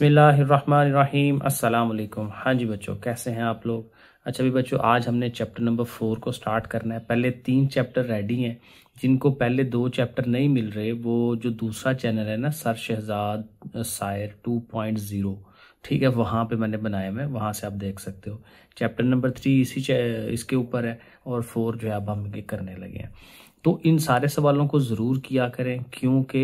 बसमीम अल्लाम हाँ जी बच्चों कैसे हैं आप लोग अच्छा भी बच्चों आज हमने चैप्टर नंबर फोर को स्टार्ट करना है पहले तीन चैप्टर रेडी हैं जिनको पहले दो चैप्टर नहीं मिल रहे वो जो दूसरा चैनल है ना sir Shahzad Sayar two point zero ठीक है वहाँ पे मैंने बनाया मैं वहाँ से आप देख सकते हो चैप्टर नंबर थ्री इसी इसके ऊपर है और फोर जो है अब हम करने लगे हैं तो इन सारे सवालों को ज़रूर किया करें क्योंकि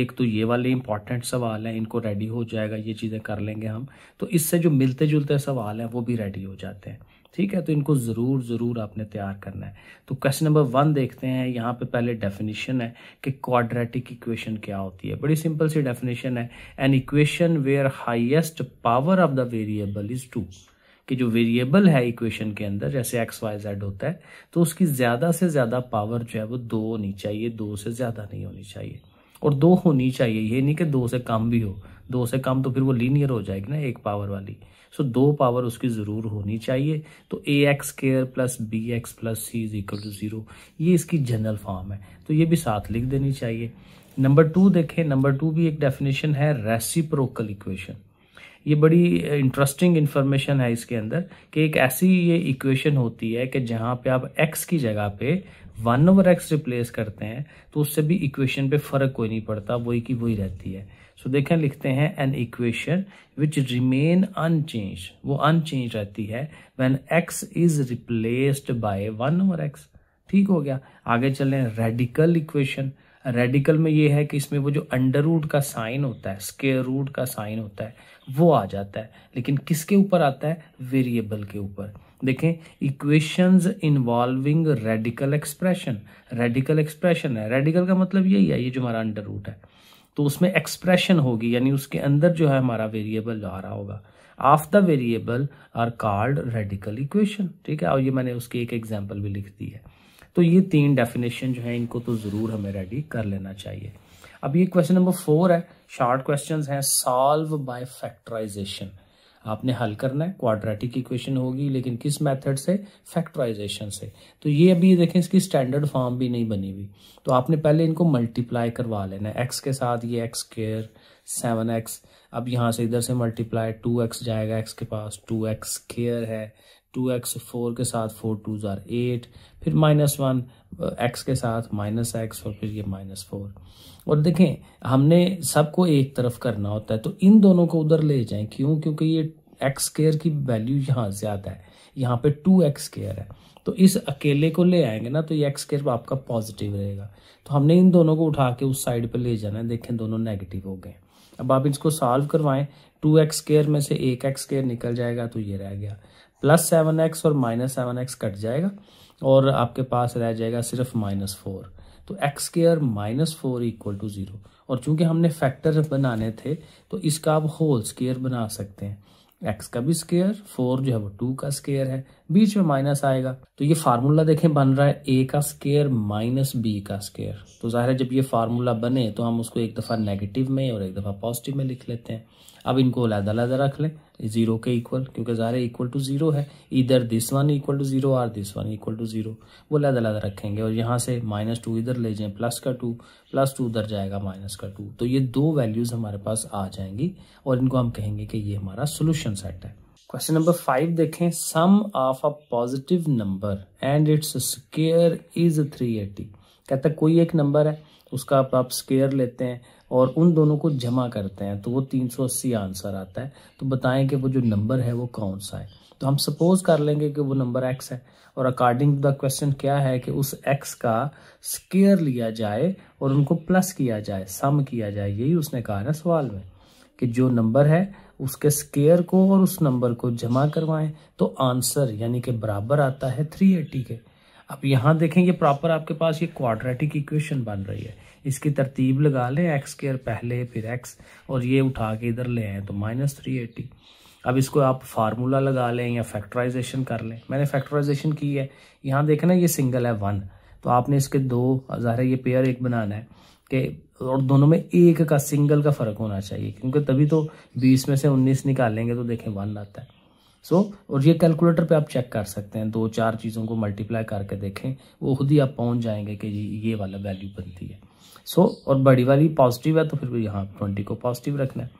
एक तो ये वाले इंपॉर्टेंट सवाल हैं इनको रेडी हो जाएगा ये चीज़ें कर लेंगे हम तो इससे जो मिलते जुलते सवाल हैं वो भी रेडी हो जाते हैं ठीक है तो इनको ज़रूर ज़रूर आपने तैयार करना है तो क्वेश्चन नंबर वन देखते हैं यहाँ पे पहले डेफिनेशन है कि क्वाड्रेटिक इक्वेशन क्या होती है बड़ी सिंपल सी डेफिनेशन है an equation where highest power of the variable is two कि जो वेरिएबल है इक्वेशन के अंदर जैसे एक्स वाई जेड होता है तो उसकी ज़्यादा से ज़्यादा पावर जो है वो दो होनी चाहिए दो से ज़्यादा नहीं होनी चाहिए और दो होनी चाहिए ये नहीं कि दो से कम भी हो दो से कम तो फिर वो लीनियर हो जाएगी ना एक पावर वाली सो दो पावर उसकी ज़रूर होनी चाहिए तो a x square plus b x plus c is equal to zero ये इसकी जनरल फॉर्म है तो ये भी साथ लिख देनी चाहिए नंबर टू देखें नंबर टू भी एक डेफिनेशन है रेसिप्रोकल इक्वेशन ये बड़ी इंटरेस्टिंग इन्फॉर्मेशन है इसके अंदर कि एक ऐसी ये इक्वेशन होती है कि जहाँ पे आप एक्स की जगह पे वन ओवर एक्स रिप्लेस करते हैं तो उससे भी इक्वेशन पे फर्क कोई नहीं पड़ता वही की वही रहती है सो so, देखें लिखते हैं an equation which remain unchanged वो अनचेंज रहती है when x is replaced by one over x ठीक हो गया आगे चलें रेडिकल इक्वेशन रेडिकल में ये है कि इसमें वो जो अंडर रूट का साइन होता है स्केयर रूट का साइन होता है वो आ जाता है लेकिन किसके ऊपर आता है वेरिएबल के ऊपर देखें equations involving radical expression radical expression है रेडिकल का मतलब यही है ये जो हमारा अंडर रूट है तो उसमें एक्सप्रेशन होगी यानी उसके अंदर जो है हमारा वेरिएबल आ रहा होगा of the variable are called radical equation ठीक है और ये मैंने उसकी एक एग्जाम्पल भी लिख दी है तो ये तीन डेफिनेशन जो है इनको तो ज़रूर हमें रेडी कर लेना चाहिए अब ये क्वेश्चन नंबर फोर है शॉर्ट क्वेश्चन हैं सॉल्व बाय फैक्टराइजेशन आपने हल करना है क्वाड्रेटिक इक्वेशन होगी लेकिन किस मेथड से फैक्टराइजेशन से तो ये अभी देखें इसकी स्टैंडर्ड फॉर्म भी नहीं बनी हुई तो आपने पहले इनको मल्टीप्लाई करवा लेना है एक्स के साथ ये एक्स स्केयर सेवन एक्स अब यहाँ से इधर से मल्टीप्लाई टू एक्स जाएगा एक्स के पास टू एक्स स्केयर है टू एक्स फोर के साथ फोर टू ज़ार एट फिर माइनस वन एक्स के साथ माइनस एक्स और फिर ये माइनस फोर और देखें हमने सबको एक तरफ करना होता है तो इन दोनों को उधर ले जाएं क्यों क्योंकि ये एक्स स्केयर की वैल्यू यहाँ ज़्यादा है यहाँ पे टू एक्स स्केयर है तो इस अकेले को ले आएंगे ना तो ये एक्स स्केयर आपका पॉजिटिव रहेगा तो हमने इन दोनों को उठा के उस साइड पर ले जाना है देखें दोनों नेगेटिव हो गए अब आप इसको सॉल्व करवाएं टू एक्स स्केयर में से एक एक्स स्केयर निकल जाएगा तो ये रह गया प्लस सेवन एक्स और माइनस सेवन एक्स कट जाएगा और आपके पास रह जाएगा सिर्फ माइनस फोर तो x square minus four equal to zero और चूंकि हमने फैक्टर बनाने थे तो इसका आप होल स्केयर बना सकते हैं एक्स का भी स्केयर फोर जो है वो टू का स्केयर है बीच में माइनस आएगा तो ये फार्मूला देखें बन रहा है ए का स्केयर माइनस बी का स्केयर तो जाहिर है जब ये फार्मूला बने तो हम उसको एक दफ़ा नेगेटिव में और एक दफ़ा पॉजिटिव में लिख लेते हैं अब इनको अलहदा अलहदा रख लें जीरो के इक्वल क्योंकि ज़ाहिर इक्वल टू जीरो है इधर this one equal to zero और this one equal to zero वो अलहदा अलहदा रखेंगे और यहाँ से माइनस टू इधर ले जाएं प्लस का टू प्लस टू उधर जाएगा माइनस का टू तो ये दो वैल्यूज़ हमारे पास आ जाएंगी और इनको हम कहेंगे कि ये हमारा सोल्यूशन क्वेश्चन सेट है क्वेश्चन नंबर फाइव देखें sum of a positive number and it's square is three eighty कहता है कोई एक नंबर है उसका आप, आप स्केयर लेते हैं और उन दोनों को जमा करते हैं तो वो 380 आंसर आता है तो बताएं कि वो जो नंबर है वो कौन सा है तो हम सपोज कर लेंगे कि वो नंबर एक्स है और अकॉर्डिंग टू द क्वेश्चन क्या है कि उस एक्स का स्केयर लिया जाए और उनको प्लस किया जाए सम किया जाए यही उसने कहा ना सवाल में कि जो नंबर है उसके स्केयर को और उस नंबर को जमा करवाएं तो आंसर यानी कि बराबर आता है 380 के अब यहाँ देखें ये प्रॉपर आपके पास ये क्वाड्रेटिक इक्वेशन बन रही है इसकी तरतीब लगा लें एक्स स्केयर पहले फिर एक्स और ये उठा के इधर ले आए तो माइनस थ्री एटी अब इसको आप फार्मूला लगा लें या फैक्टराइजेशन कर लें मैंने फैक्टराइजेशन की है यहाँ देखना ये सिंगल है वन तो आपने इसके दो ज़ाहिर ये पेयर एक बनाना है के और दोनों में एक का सिंगल का फर्क होना चाहिए क्योंकि तभी तो बीस में से उन्नीस निकालेंगे तो देखें वन आता है सो so, और ये कैलकुलेटर पे आप चेक कर सकते हैं दो चार चीज़ों को मल्टीप्लाई करके देखें वो खुद ही आप पहुंच जाएंगे कि जी ये वाला वैल्यू बनती है सो so, और बड़ी वाली पॉजिटिव है तो फिर यहाँ ट्वेंटी को पॉजिटिव रखना है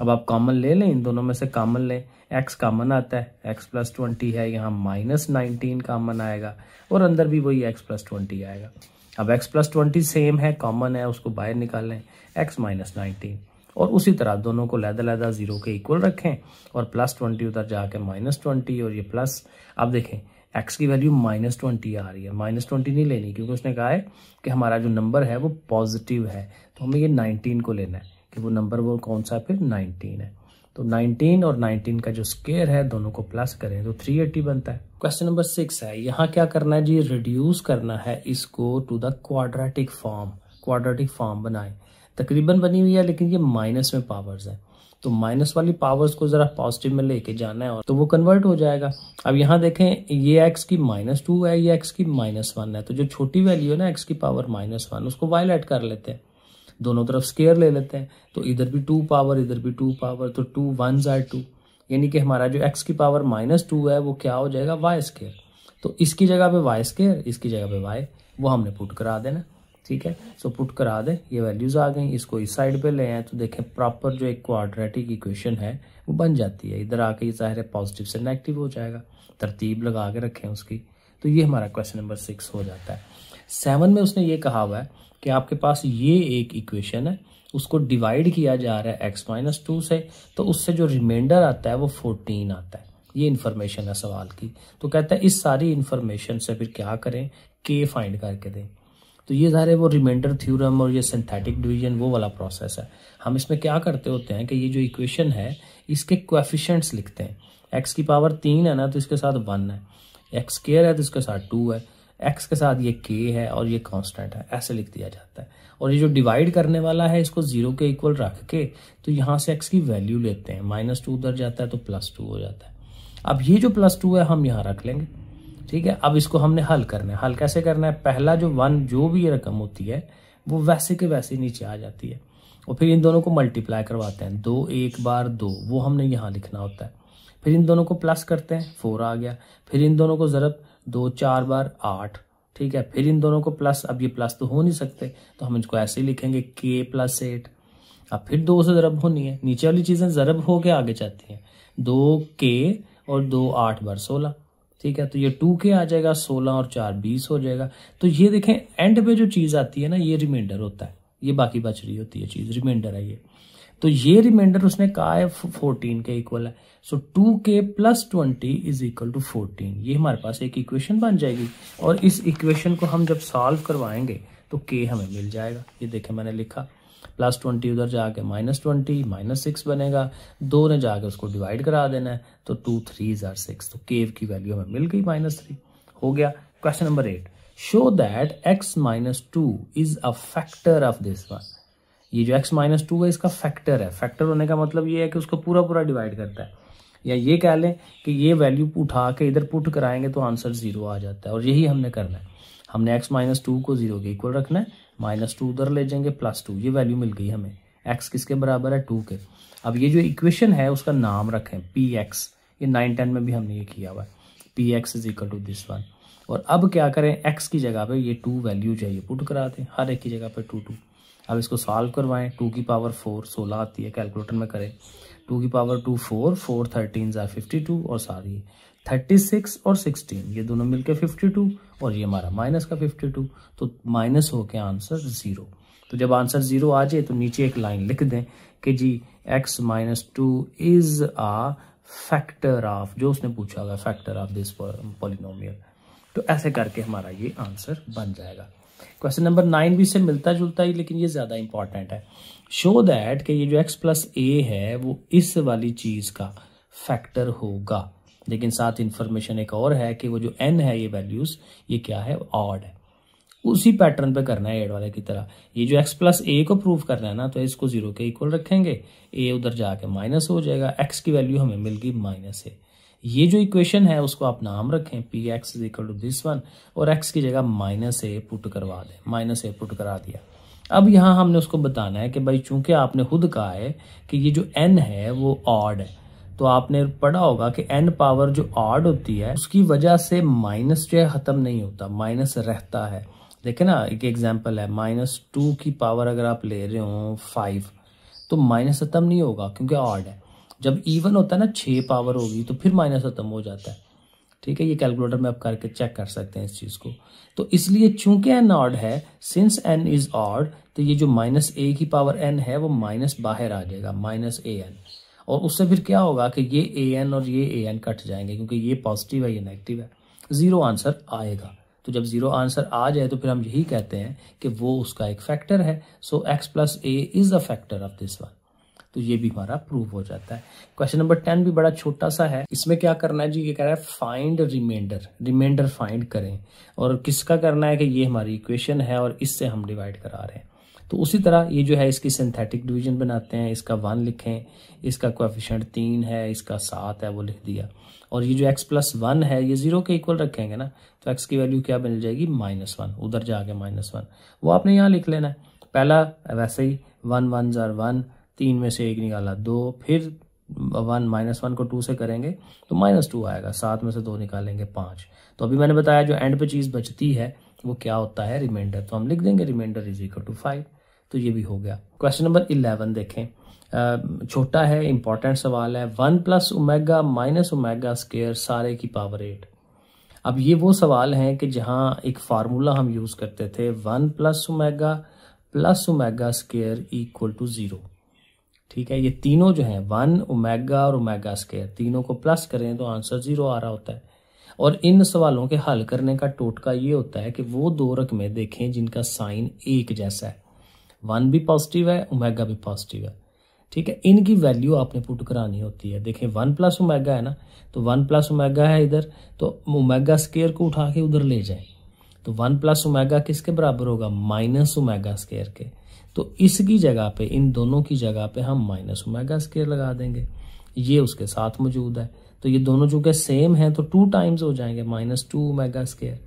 अब आप कॉमन ले लें इन दोनों में से कॉमन लें एक्स कॉमन आता है एक्स प्लस ट्वेंटी है यहाँ माइनस नाइनटीन कॉमन आएगा और अंदर भी वही एक्स प्लस ट्वेंटी आएगा अब x प्लस ट्वेंटी सेम है कॉमन है उसको बाहर निकाल लें x माइनस नाइनटीन और उसी तरह दोनों को लहदा लहदा ज़ीरो के इक्वल रखें और प्लस ट्वेंटी उधर जाके माइनस ट्वेंटी और ये प्लस अब देखें एक्स की वैल्यू माइनस ट्वेंटी आ रही है माइनस ट्वेंटी नहीं लेनी क्योंकि उसने कहा है कि हमारा जो नंबर है वो पॉजिटिव है तो हमें ये नाइनटीन को लेना है कि वो नंबर वो कौन सा है फिर नाइनटीन है तो 19 और 19 का जो स्केयर है दोनों को प्लस करें तो 380 बनता है क्वेश्चन नंबर सिक्स है यहाँ क्या करना है जी रिड्यूस करना है इसको to the quadratic form quadratic form बनाए तकरीबन बनी हुई है लेकिन ये माइनस में पावर्स है तो माइनस वाली पावर्स को जरा पॉजिटिव में लेके जाना है और तो वो कन्वर्ट हो जाएगा अब यहाँ देखें ये एक्स की माइनस टू है ये एक्स की माइनस वन है तो जो छोटी वैल्यू है ना एक्स की पावर माइनस वन उसको वायलेट कर लेते हैं दोनों तरफ स्केयर ले लेते हैं तो इधर भी टू पावर इधर भी टू पावर तो टू वन ज़ार टू यानी कि हमारा जो एक्स की पावर माइनस टू है वो क्या हो जाएगा वाई स्केयर तो इसकी जगह पे वाई स्केयर इसकी जगह पे वाई वो हमने पुट करा देना ठीक है सो पुट करा दे ये वैल्यूज़ आ गई इसको इस साइड पे ले आए तो देखें प्रॉपर जो एक क्वाड्रेटिक इक्वेशन है वो बन जाती है इधर आके ये ज़ाहिर है पॉजिटिव से नेगेटिव हो जाएगा तरतीब लगा के रखें उसकी तो ये हमारा क्वेश्चन नंबर सिक्स हो जाता है सेवन में उसने ये कहा हुआ है कि आपके पास ये एक इक्वेशन है उसको डिवाइड किया जा रहा है एक्स माइनस टू से तो उससे जो रिमाइंडर आता है वो फोर्टीन आता है ये इन्फॉर्मेशन है सवाल की तो कहता है इस सारी इन्फॉर्मेशन से फिर क्या करें के फाइंड करके दें तो ये सारे वो रिमाइंडर थ्योरम और ये सिंथेटिक डिवीजन वो वाला प्रोसेस है हम इसमें क्या करते होते हैं कि ये जो इक्वेशन है इसके क्वेफिशेंट्स लिखते हैं एक्स की पावर तीन है ना तो इसके साथ वन है एक्स केयर है तो इसके साथ टू है एक्स के साथ ये के है और ये कांस्टेंट है ऐसे लिख दिया जाता है और ये जो डिवाइड करने वाला है इसको जीरो के इक्वल रख के तो यहां से एक्स की वैल्यू लेते हैं माइनस टू उधर जाता है तो प्लस टू हो जाता है अब ये जो प्लस टू है हम यहां रख लेंगे ठीक है अब इसको हमने हल करना है हल कैसे करना है पहला जो वन जो भी ये रकम होती है वो वैसे के वैसे नीचे आ जाती है और फिर इन दोनों को मल्टीप्लाई करवाते हैं दो एक बार दो वो हमने यहां लिखना होता है फिर इन दोनों को प्लस करते हैं फोर आ गया फिर इन दोनों को जरा दो चार बार आठ ठीक है फिर इन दोनों को प्लस अब ये प्लस तो हो नहीं सकते तो हम इनको ऐसे ही लिखेंगे के प्लस एट अब फिर दो से ज़रब होनी है नीचे वाली चीज़ें ज़रब हो के आगे जाती हैं दो के और दो आठ बार सोलह ठीक है तो ये टू के आ जाएगा सोलह और चार बीस हो जाएगा तो ये देखें एंड पे जो चीज़ आती है ना ये रिमाइंडर होता है ये बाकी बच रही होती है चीज़ रिमाइंडर है ये तो ये रिमाइंडर उसने कहा है फोर्टीन के इक्वल है सो टू के plus twenty is equal to fourteen ये हमारे पास एक इक्वेशन बन जाएगी और इस इक्वेशन को हम जब सॉल्व करवाएंगे तो के हमें मिल जाएगा ये देखें मैंने लिखा प्लस ट्वेंटी उधर जाके माइनस ट्वेंटी माइनस सिक्स बनेगा दो ने जाके उसको डिवाइड करा देना है तो टू थ्री जार सिक्स तो केव की वैल्यू हमें मिल गई माइनस थ्री हो गया question number eight show that x minus two is a factor of this one ये जो एक्स माइनस टू है इसका फैक्टर है फैक्टर होने का मतलब ये है कि उसको पूरा पूरा डिवाइड करता है या ये कह लें कि ये वैल्यू उठा के इधर पुट कराएंगे तो आंसर जीरो आ जाता है और यही हमने करना है हमने एक्स माइनस टू को जीरो के इक्वल रखना है माइनस टू उधर ले जाएंगे प्लस टू ये वैल्यू मिल गई हमें एक्स किसके बराबर है टू के अब ये जो इक्वेशन है उसका नाम रखें पी एक्स ये नाइन टेन में भी हमने ये किया हुआ है p x is equal to this one और अब क्या करें एक्स की जगह पे ये टू वैल्यू चाहिए पुट करा दें हर एक की जगह पे टू टू अब इसको सॉल्व करवाएं टू की पावर फोर सोलह आती है कैलकुलेटर में करें टू की power two four four thirteen ज़ार फिफ्टी टू और सारी थर्टी सिक्स और सिक्सटीन ये दोनों मिलकर फिफ्टी टू और ये हमारा माइनस का फिफ्टी टू तो माइनस हो के आंसर ज़ीरो तो जब आंसर ज़ीरो आ जाए तो नीचे एक लाइन लिख दें कि g x minus two is a factor of जो उसने पूछा होगा फैक्टर ऑफ दिस पॉलिनोमियल तो ऐसे करके हमारा ये आंसर बन जाएगा क्वेश्चन नंबर नाइन भी इससे मिलता जुलता ही लेकिन ये ज़्यादा इंपॉर्टेंट है शो दैट कि ये जो एक्स प्लस ए है वो इस वाली चीज़ का फैक्टर होगा लेकिन साथ इन्फॉर्मेशन एक और है कि वो जो एन है ये वैल्यूज़ ये क्या है ऑड है उसी पैटर्न पे करना है एड वाले की तरह ये जो एक्स प्लस ए को प्रूव करना है ना तो इसको जीरो के इक्वल रखेंगे ए उधर जाके माइनस हो जाएगा एक्स की वैल्यू हमें मिलगी माइनस है ये जो इक्वेशन है उसको आप नाम रखें p x is equal to this one और एक्स की जगह माइनस ए पुट करवा दें माइनस ए पुट करा दिया अब यहाँ हमने उसको बताना है कि भाई चूंकि आपने खुद कहा है कि ये जो एन है वो ऑड है तो आपने पढ़ा होगा कि एन पावर जो ऑड होती है उसकी वजह से माइनस जो है ख़त्म नहीं होता माइनस रहता है देखे ना एक एग्जाम्पल है माइनस टू की पावर अगर आप ले रहे हो फाइव तो माइनस ख़त्म नहीं होगा क्योंकि ऑड है जब इवन होता है ना छः पावर होगी तो फिर माइनस खत्म हो जाता है ठीक है ये कैलकुलेटर में आप करके चेक कर सकते हैं इस चीज़ को तो इसलिए चूंकि एन ऑड है सिंस एन इज ऑड तो ये जो माइनस ए की पावर एन है वो माइनस बाहर आ जाएगा माइनस ए एन और उससे फिर क्या होगा कि ये ए एन और ये ए एन कट जाएंगे क्योंकि ये पॉजिटिव है ये नेगेटिव है ज़ीरो आंसर आएगा तो जब ज़ीरो आंसर आ जाए तो फिर हम यही कहते हैं कि वो उसका एक फैक्टर है so x plus a is a factor of this one तो ये भी हमारा प्रूव हो जाता है क्वेश्चन नंबर टेन भी बड़ा छोटा सा है इसमें क्या करना है जी ये कह रहा है फाइंड रिमाइंडर रिमाइंडर फाइंड करें और किसका करना है कि ये हमारी इक्वेशन है और इससे हम डिवाइड करा रहे हैं तो उसी तरह ये जो है इसकी सिंथेटिक डिवीजन बनाते हैं इसका वन लिखें इसका कोएफिशिएंट तीन है इसका सात है वो लिख दिया और ये जो एक्स प्लस वन है ये जीरो के इक्वल रखेंगे ना तो एक्स की वैल्यू क्या मिल जाएगी माइनस वन उधर जाके माइनस वन वो आपने यहाँ लिख लेना है पहला वैसे ही वन वन जार वन तीन में से एक निकाला दो फिर वन माइनस वन को टू से करेंगे तो माइनस टू आएगा सात में से दो निकालेंगे पाँच तो अभी मैंने बताया जो एंड पे चीज़ बचती है वो क्या होता है रिमाइंडर तो हम लिख देंगे remainder is equal to five तो ये भी हो गया क्वेश्चन नंबर इलेवन देखें छोटा है इंपॉर्टेंट सवाल है one plus omega minus omega square सारे की पावर एट अब ये वो सवाल हैं कि जहाँ एक फार्मूला हम यूज़ करते थे one plus omega plus omega square equal to zero ठीक है ये तीनों जो हैं वन ओमेगा और ओमेगा स्केयर तीनों को प्लस करें तो आंसर जीरो आ रहा होता है और इन सवालों के हल करने का टोटका ये होता है कि वो दो रकमें देखें जिनका साइन एक जैसा है वन भी पॉजिटिव है ओमेगा भी पॉजिटिव है ठीक है इनकी वैल्यू आपने पुट करानी होती है देखें वन प्लस ओमेगा है ना तो वन प्लस ओमेगा है इधर तो ओमेगा स्केयर को उठा के उधर ले जाए तो वन प्लस ओमेगा किसके बराबर होगा माइनस ओमेगा स्केयर के तो इसकी जगह पे इन दोनों की जगह पे हम माइनस ओमेगा स्केयर लगा देंगे ये उसके साथ मौजूद है तो ये दोनों के सेम हैं तो टू टाइम्स हो जाएंगे माइनस टू ओमेगा स्केयर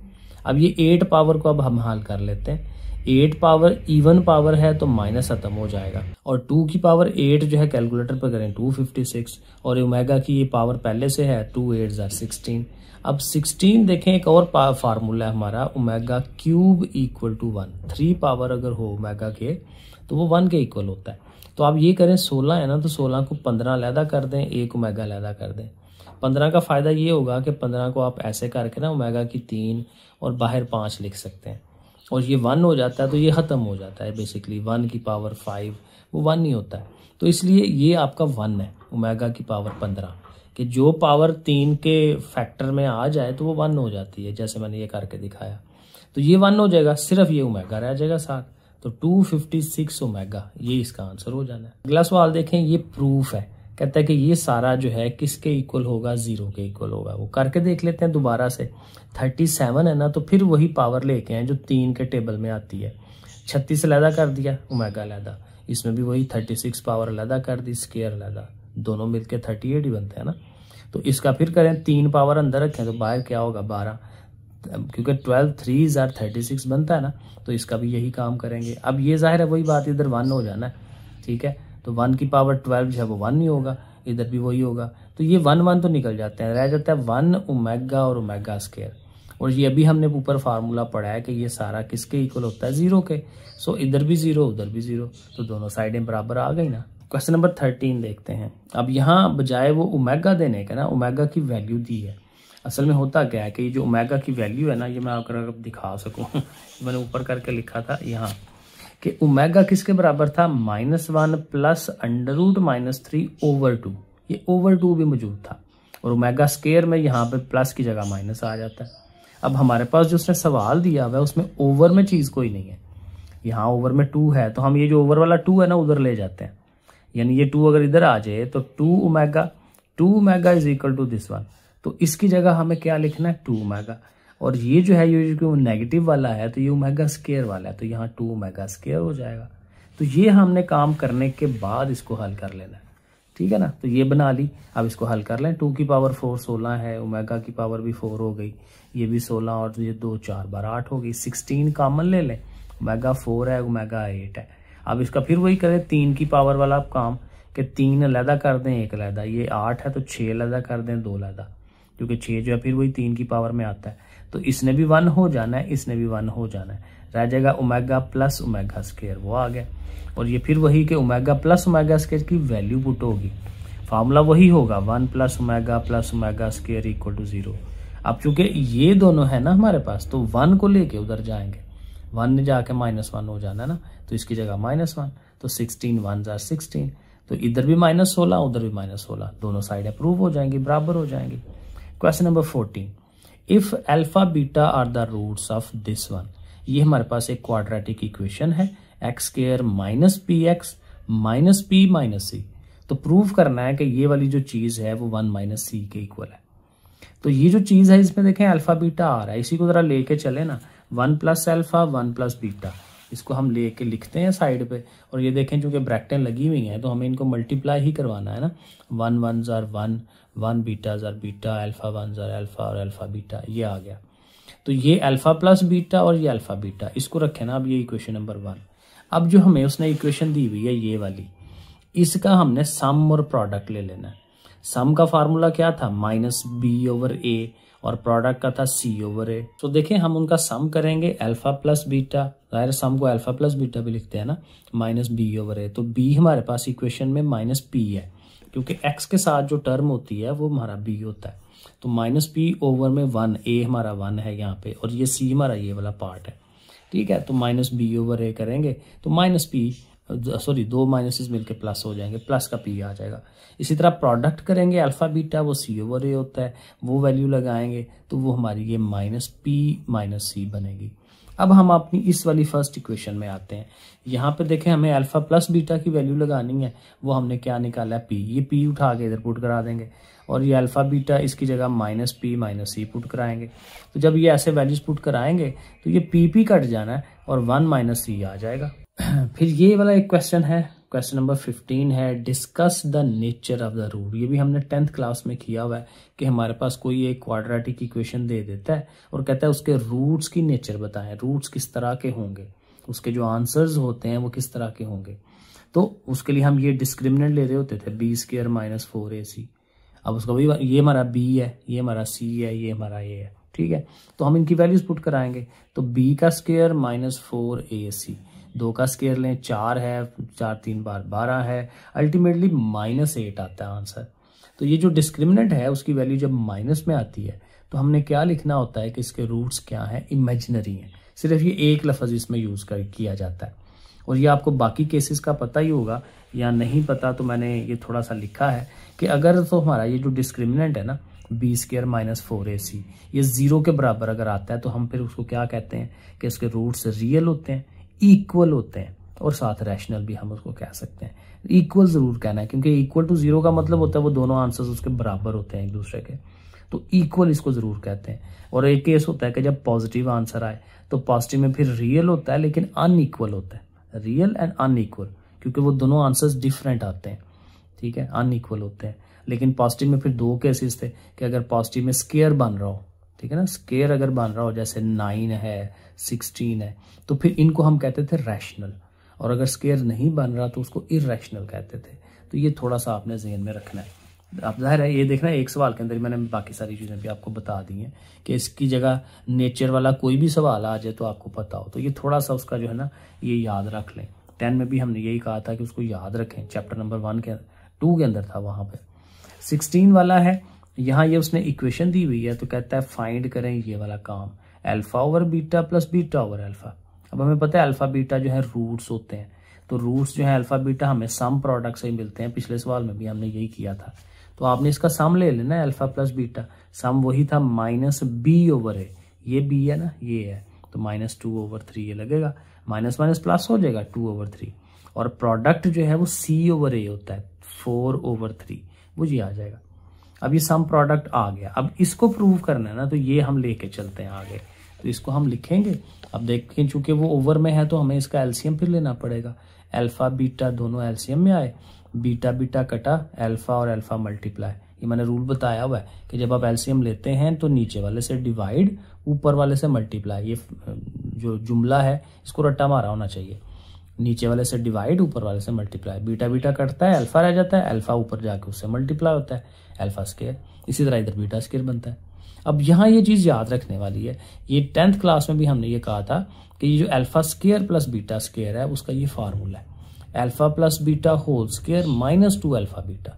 अब ये एट पावर को अब हम हाल कर लेते हैं एट पावर इवन पावर है तो माइनस खत्म हो जाएगा और टू की पावर एट जो है कैलकुलेटर पर करें टू फिफ्टी सिक्स और ओमेगा की ये पावर पहले से है टू एट ज़ार सिक्सटीन अब सिक्सटीन देखें एक और फार्मूला है हमारा omega cube equal to one three power अगर हो ओमेगा के तो वो वन के इक्वल होता है तो आप ये करें सोलह है ना तो सोलह को पंद्रह लैदा कर दें एक ओमेगा लैदा कर दें पंद्रह का फ़ायदा ये होगा कि पंद्रह को आप ऐसे करके ना ओमेगा की तीन और बाहर पाँच लिख सकते हैं और ये वन हो जाता है तो ये ख़त्म हो जाता है बेसिकली वन की पावर फाइव वो वन ही होता है तो इसलिए ये आपका वन है ओमेगा की पावर पंद्रह कि जो पावर तीन के फैक्टर में आ जाए तो वो वन हो जाती है जैसे मैंने ये करके दिखाया तो ये वन हो जाएगा सिर्फ ये ओमेगा रह जाएगा साथ तो टू फिफ्टी सिक्स ओमेगा ये इसका आंसर हो जाना है अगला सवाल देखें ये प्रूफ है कहता है कि ये सारा जो है किसके इक्वल होगा ज़ीरो के इक्वल होगा वो करके देख लेते हैं दोबारा से थर्टी सेवन है ना तो फिर वही पावर लेके हैं जो तीन के टेबल में आती है छत्तीस अलहदा कर दिया उमेगा oh अलहदा इसमें भी वही थर्टी सिक्स पावर अलहदा कर दी स्केयर अलहदा दोनों मिलकर थर्टी एट ही बनते हैं ना तो इसका फिर करें तीन पावर अंदर रखें तो बाहर क्या होगा बारह क्योंकि ट्वेल्व थ्री ज़ार थर्टी सिक्स बनता है ना तो इसका भी यही काम करेंगे अब ये जाहिर है वही बात इधर वन हो जाना है ठीक है तो वन की पावर ट्वेल्व जो है वो वन ही होगा इधर भी वही होगा तो ये वन वन तो निकल जाते हैं रह जाता है वन ओमेगा और ओमेगा स्केयर और ये अभी हमने ऊपर फार्मूला पढ़ा है कि ये सारा किसके इक्वल होता है ज़ीरो के सो इधर भी ज़ीरो उधर भी ज़ीरो तो दोनों साइडें बराबर आ गई ना क्वेश्चन नंबर थर्टीन देखते हैं अब यहाँ बजाय वो ओमेगा देने का ना ओमेगा की वैल्यू दी है असल में होता क्या है कि जो ओमेगा की वैल्यू है ना ये मैं आपको दिखा सकूँ मैंने ऊपर करके लिखा था यहाँ कि ओमेगा किसके बराबर था minus one plus under root minus three over two ये ओवर टू भी मौजूद था और ओमेगा स्केयर में यहाँ पे प्लस की जगह माइनस आ जाता है अब हमारे पास जो उसने सवाल दिया हुआ है उसमें ओवर में चीज़ कोई नहीं है यहाँ ओवर में टू है तो हम ये जो ओवर वाला टू है ना उधर ले जाते हैं यानी ये टू अगर इधर आ जाए तो two omega two omega is equal to this one तो इसकी जगह हमें क्या लिखना है टू ओमेगा और ये जो है ये जो नेगेटिव वाला है तो ये ओमेगा स्केयर वाला है तो यहाँ टू ओमेगा स्केयर हो जाएगा तो ये हमने काम करने के बाद इसको हल कर लेना है ठीक है ना तो ये बना ली अब इसको हल कर लें टू की पावर फोर सोलह है ओमेगा की पावर भी फोर हो गई ये भी सोलह और ये दो चार बार आठ हो गई सिक्सटीन कामन ले लें ओमेगा फोर है ओमेगा एट है अब इसका फिर वही करें तीन की पावर वाला आप काम कि तीन अलहदा कर दें एक अलहदा ये आठ है तो छः लैदा कर दें दो अलहदा क्योंकि छः जो है फिर वही तीन की पावर में आता है तो इसने भी वन हो जाना है इसने भी वन हो जाना है रह जाएगा उमेगा प्लस उमेगा स्केयर वो आ गया और ये फिर वही कि उमेगा प्लस उमेगा स्केयर की वैल्यू पुट होगी फार्मूला वही होगा one plus omega plus omega square equal to zero अब चूंकि ये दोनों है ना हमारे पास तो वन को लेके उधर जाएंगे वन ने जाके माइनस वन हो जाना ना तो इसकी जगह माइनस वन तो सिक्सटीन वन जार सिक्सटीन तो इधर भी माइनस सोलह उधर भी माइनस सोलह दोनों साइड अप्रूव हो जाएंगी बराबर हो जाएंगी question number fourteen if alpha beta are the roots of this one ये हमारे पास एक क्वाड्रेटिक इक्वेशन है x square minus p x minus p minus c तो प्रूव करना है कि ये वाली जो चीज़ है वो वन माइनस सी के इक्वल है तो ये जो चीज़ है इसमें देखें अल्फा बीटा आ रहा है इसी को ज़रा लेके चले ना one plus alpha one plus beta इसको हम ले लिखते हैं साइड पे और ये देखें चूँकि ब्रैक्टें लगी हुई हैं तो हमें इनको मल्टीप्लाई ही करवाना है ना वन वन ज़ार वन वन बीटा ज़ार बीटा अल्फ़ा वन ज़ार अल्फ़ा और अल्फ़ा बीटा ये आ गया तो ये अल्फ़ा प्लस बीटा और ये अल्फ़ा बीटा इसको रखें ना अब ये इक्वेशन नंबर वन अब जो हमें उसने इक्वेशन दी हुई है ये वाली इसका हमने सम और प्रोडक्ट ले लेना है सम का फार्मूला क्या था माइनस बी ओवर ए और प्रोडक्ट का था सी ओवर ए तो देखें हम उनका सम करेंगे अल्फा प्लस बीटा जाहिर सम को अल्फा प्लस बीटा भी लिखते हैं ना माइनस बी ओवर ए तो बी हमारे पास इक्वेशन में माइनस पी है क्योंकि एक्स के साथ जो टर्म होती है वो हमारा बी होता है तो माइनस पी ओवर में वन ए हमारा वन है यहाँ पे और ये सी हमारा ये वाला पार्ट है ठीक है तो माइनस बी ओवर ए करेंगे तो माइनस पी सॉरी दो माइनसेस मिलकर प्लस हो जाएंगे प्लस का पी आ जाएगा इसी तरह प्रोडक्ट करेंगे अल्फ़ा बीटा वो सी ओवर ए होता है वो वैल्यू लगाएंगे तो वो हमारी ये माइनस पी माइनस सी बनेगी अब हम अपनी इस वाली फर्स्ट इक्वेशन में आते हैं यहाँ पे देखें हमें अल्फ़ा प्लस बीटा की वैल्यू लगानी है वो हमने क्या निकाला है पी ये पी उठा के इधर पुट करा देंगे और ये अल्फ़ा बीटा इसकी जगह minus p minus c put कराएंगे तो जब ये ऐसे वैल्यूज पुट कराएंगे तो ये पी पी कट जाना है और वन माइनस सी आ जाएगा फिर ये वाला एक क्वेश्चन है क्वेश्चन नंबर फिफ्टीन है discuss the nature of the root ये भी हमने टेंथ क्लास में किया हुआ है कि हमारे पास कोई एक क्वाड्रेटिक इक्वेशन दे देता है और कहता है उसके रूट्स की नेचर बताएं रूट्स किस तरह के होंगे उसके जो आंसर्स होते हैं वो किस तरह के होंगे तो उसके लिए हम ये डिस्क्रिमिनेंट ले रहे होते थे b square minus four a c अब उसका वही ये हमारा बी है ये हमारा सी है ये हमारा ए है ठीक है तो हम इनकी वैल्यूज पुट कराएंगे तो बी का square minus four a c दो का स्केयर लें चार है चार तीन बार बारह है अल्टीमेटली माइनस एट आता है आंसर तो ये जो डिस्क्रिमिनेंट है उसकी वैल्यू जब माइनस में आती है तो हमने क्या लिखना होता है कि इसके रूट्स क्या हैं इमेजनरी हैं सिर्फ ये एक लफज इसमें यूज़ कर किया जाता है और ये आपको बाकी केसेस का पता ही होगा या नहीं पता तो मैंने ये थोड़ा सा लिखा है कि अगर तो हमारा ये जो डिस्क्रिमिनेंट है ना b square minus four a c ये ज़ीरो के बराबर अगर आता है तो हम फिर उसको क्या कहते हैं कि इसके रूट्स रियल होते हैं इक्वल होते हैं और साथ रैशनल भी हम उसको कह सकते हैं इक्वल जरूर कहना है क्योंकि इक्वल टू जीरो का मतलब होता है वो दोनों आंसर्स उसके बराबर होते हैं एक दूसरे के तो इक्वल इसको जरूर कहते हैं और एक केस होता है कि जब पॉजिटिव आंसर आए तो पॉजिटिव में फिर रियल होता है लेकिन अनइक्वल होता है रियल एंड अनइक्वल क्योंकि वो दोनों आंसर्स डिफरेंट आते हैं ठीक है अनइक्वल होते हैं लेकिन पॉजिटिव में फिर दो केसेस थे कि अगर पॉजिटिव में स्केयर बन रहा हो ठीक है ना स्केयर अगर बन रहा हो जैसे नाइन है सिक्सटीन है तो फिर इनको हम कहते थे रैशनल और अगर स्केयर नहीं बन रहा तो उसको इरेशनल कहते थे तो ये थोड़ा सा आपने जहन में रखना है आप जाहिर है ये देखना है एक सवाल के अंदर मैंने बाकी सारी चीज़ें भी आपको बता दी हैं कि इसकी जगह नेचर वाला कोई भी सवाल आ जाए तो आपको पता हो तो ये थोड़ा सा उसका जो है ना ये याद रख लें टेन में भी हमने यही कहा था कि उसको याद रखें चैप्टर नंबर वन के टू के अंदर था वहाँ पर सिक्सटीन वाला है यहाँ ये उसने इक्वेशन दी हुई है तो कहता है फाइंड करें ये वाला काम alpha over beta plus beta over alpha अब हमें पता है अल्फा बीटा जो है रूट्स होते हैं तो रूट्स जो है अल्फा बीटा हमें सम प्रोडक्ट से ही मिलते हैं पिछले सवाल में भी हमने यही किया था तो आपने इसका सम ले लेना अल्फा प्लस बीटा सम वही था माइनस बी ओवर है ये बी है ना ये है तो माइनस टू ओवर थ्री ये लगेगा माइनस माइनस प्लस हो जाएगा टू ओवर थ्री और प्रोडक्ट जो है वो सी ओवर ए होता है फोर ओवर थ्री वो ये आ जाएगा अब ये सम प्रोडक्ट आ गया अब इसको प्रूव करना है ना तो ये हम लेके चलते हैं आगे तो इसको हम लिखेंगे अब देखें चूंकि वो ओवर में है तो हमें इसका एल्सियम फिर लेना पड़ेगा एल्फा बीटा दोनों एल्सियम में आए बीटा बीटा कटा एल्फा और एल्फा मल्टीप्लाई ये मैंने रूल बताया हुआ है कि जब आप एल्सियम लेते हैं तो नीचे वाले से डिवाइड ऊपर वाले से मल्टीप्लाई ये जो जुमला है इसको रट्टा मारा होना चाहिए नीचे वाले से डिवाइड ऊपर वाले से मल्टीप्लाई बीटा बीटा कटता है अल्फा रह जाता है एल्फा ऊपर जाके उससे मल्टीप्लाई होता है अल्फा स्केयर इसी तरह इधर बीटा स्केयर बनता है अब यहाँ ये चीज़ याद रखने वाली है ये टेंथ क्लास में भी हमने ये कहा था कि ये जो alpha square plus beta square है उसका ये फार्मूला है alpha plus beta whole square minus two alpha beta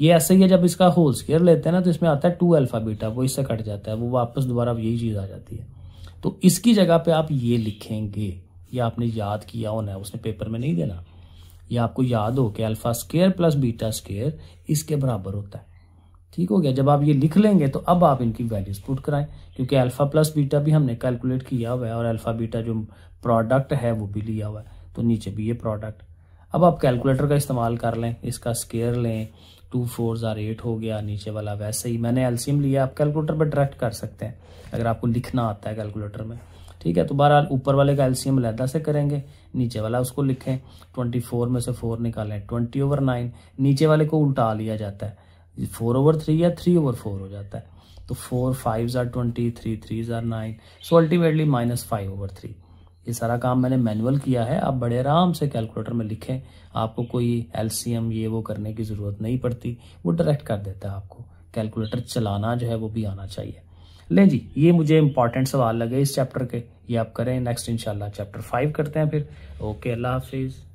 ये ऐसे ही है जब इसका होल स्केयर लेते हैं ना तो इसमें आता है टू अल्फा बीटा वो इससे कट जाता है वो वापस दोबारा यही चीज़ आ जाती है तो इसकी जगह पे आप ये लिखेंगे ये आपने याद किया होना है उसने पेपर में नहीं देना ये आपको याद हो कि alpha square plus beta square इसके बराबर होता है ठीक हो गया जब आप ये लिख लेंगे तो अब आप इनकी वैल्यूज पुट कराएं क्योंकि अल्फा प्लस बीटा भी हमने कैलकुलेट किया हुआ है और अल्फा बीटा जो प्रोडक्ट है वो भी लिया हुआ है तो नीचे भी ये प्रोडक्ट अब आप कैलकुलेटर का इस्तेमाल कर लें इसका स्केयर लें टू फोर ज़ार एट हो गया नीचे वाला वैसे ही मैंने एल्सियम लिया आप कैलकुलेटर पर डायरेक्ट कर सकते हैं अगर आपको लिखना आता है कैलकुलेटर में ठीक है तो बहरहाल ऊपर वाले का एलसीएम लहदा से करेंगे नीचे वाला उसको लिखें ट्वेंटी फोर में से फोर निकालें ट्वेंटी ओवर नाइन नीचे वाले को उल्टा लिया जाता है फोर ओवर थ्री या थ्री ओवर फोर हो जाता है तो four five are twenty three three are nine so ultimately minus five over three ये सारा काम मैंने मैनुअल किया है आप बड़े आराम से कैलकुलेटर में लिखें आपको कोई एलसीएम ये वो करने की ज़रूरत नहीं पड़ती वो डायरेक्ट कर देता है आपको कैलकुलेटर चलाना जो है वो भी आना चाहिए ले जी ये मुझे इंपॉर्टेंट सवाल लगे इस चैप्टर के ये आप करें नेक्स्ट इंशाल्लाह चैप्टर फाइव करते हैं फिर ओके अल्लाह हाफिज़